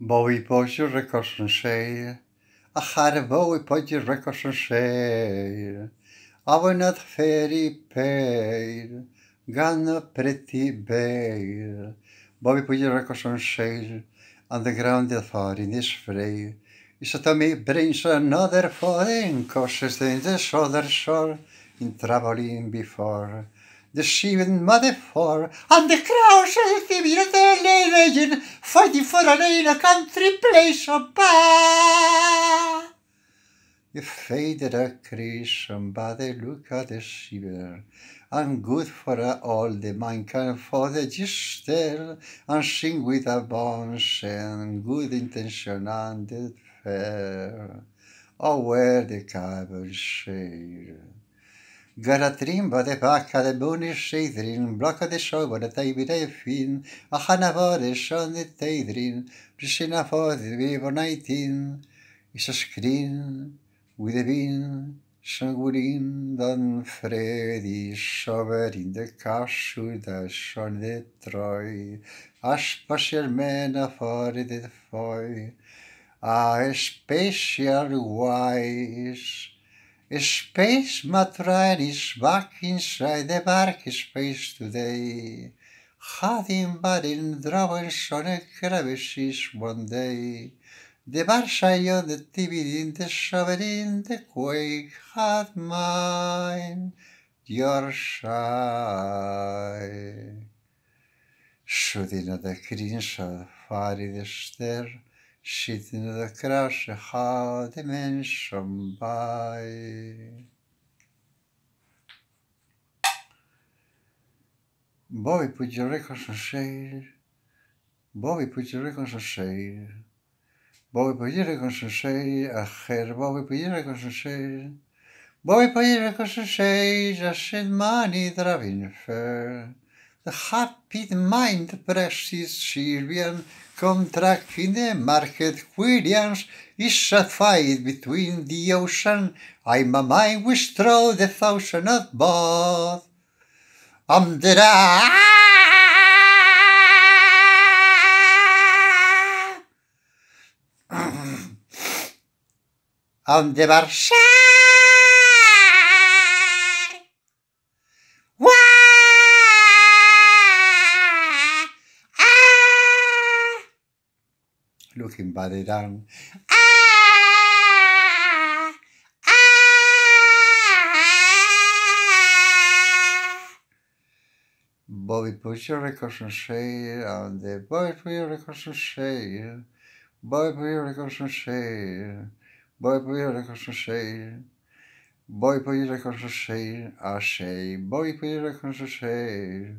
Bowie poodje records yn seie, a char bowie poodje records yn seie, a wynodd fferi peir, gan y preti beir. Bowie poodje records yn seie, underground the foreign is free. Isotomy brings another foreign, causes in this other shore, in traveling before. the shiven mother for, and the crows of the Miratelli legend fighting for a in a country place of power. the faded a creation, but they look at the shiver, and good for all the man can for the gister, and sing with a bounce and good intention and fair. Oh, where the cabin share. Gara but the back of the moon is shadrin, block de the show, but the time with a fin, a hanavar is shown the tadrin, Prisina for the river nineteen, is a screen with a bin, sanguine, Don Freddy, sober in the castle that shown the troy, a special man for the a special wise. Space Matran is back inside the dark space today. Hiding bad in drawings on crevices one day. The Marshal on the TV in the sovereign, the quake had mine, your side. Shooting at the cringe of fiery stare. شیدن ذکراش خادم شنبای Bovi puqëre kështë në shërë, Bovi puqëre kështë në shërë, Bovi puqëre kështë në shërë, Akher, bovi puqëre kështë në shërë, Bovi puqëre kështë në shërë, Gjashit mani dravin fërë, happy mind, precious in the market quillions is fight between the ocean. I'm a mind which throw the thousand of both. I'm the I'm the Barsha. los que invadirán. Bobby, put your records on shade on the boy, put your records on shade. Boy, put your records on shade. Boy, put your records on shade. Boy, put your records on ah, shade. Achei. Boy, put your records on shade.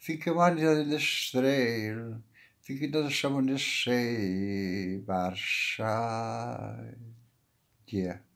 Fica mais de estrela. Wiederschauen ist schön, wahrscheinlich. Yeah.